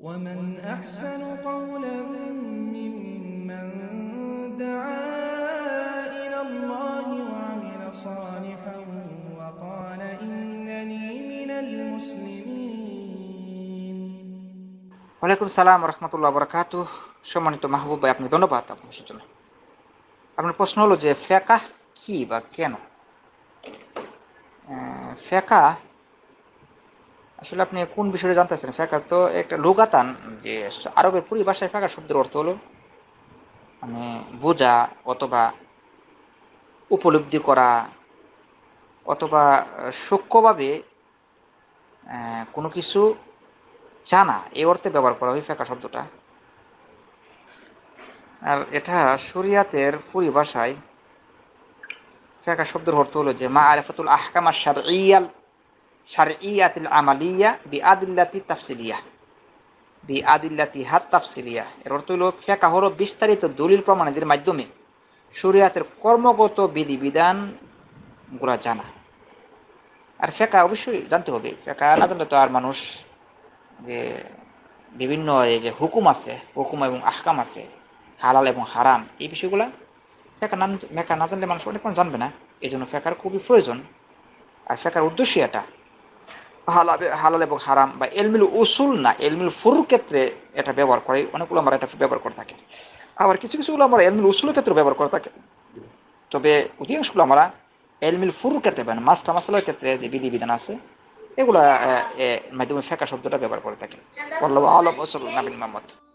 ومن أحسن قولا ممن دعا إلى الله وعمل صالحا وقال إنني من المسلمين وعليكم السلام ورحمة الله وبركاته সম্মানিত মাহবুব ভাই আপনি ধন্যবাদ আপনার জন্য আপনার প্রশ্ন হলো যে ফেকা কি বা কেন ফেকা আসলে আপনি কোন বিষয়ে জানতেছেন ফেকার তো একটা লুগাতান যে আরবের পরিভাষায় ফেকার শব্দের অর্থ হলো মানে বোঝা অথবা উপলব্ধি করা অথবা সূক্ষ্মভাবে কোনো কিছু জানা এই অর্থে ব্যবহার করা হয় ফেকা শব্দটা আর এটা শরিয়াতের পরিভাষায় ফেকা শব্দের অর্থ হলো যে মা আরেফাতুল আহকামা সার ইয়াল শারিয়াতিল আমালিয়া বি আদিল্লাতি তাফসিলিয়া বি আদিল্লাতি হাত তাফসিলিয়া এর অর্থ হল ফেকাহর বিস্তারিত দলিল প্রমাণের মাধ্যমে শরিয়াতের কর্মগত বিধিবিধান গুলা জানা আর ফেকা অবশ্যই জানতে হবে ফেকা না জানলে তো আর মানুষ যে বিভিন্ন এই যে হুকুম আছে হুকুম এবং আহকাম আছে হালাল এবং হারাম এই বিষয়গুলা ফেকা নাম ফেকা না জানলে মানুষ অনেকক্ষণ জানবে না এই জন্য ফেকার খুবই প্রয়োজন আর ফেকার উদ্দেশ্য এটা হালাল এবং হারাম বা এলমিল উসুল না এলমিল ফুরুর ক্ষেত্রে এটা ব্যবহার করে অনেকগুলো আমরা এটা ব্যবহার করে থাকি আবার কিছু কিছুগুলো আমরা এলমিল উসুলের ক্ষেত্রে ব্যবহার করে থাকে তবে অধিকাংশগুলো আমরা এলমিল ফুরুর ক্ষেত্রে মানে মাস্টা মাসালার ক্ষেত্রে যে বিধিবিধান আছে এগুলা মাধ্যমে ফেকা শব্দটা ব্যবহার করে থাকে আলম ওসুল নাবিন মোহাম্মদ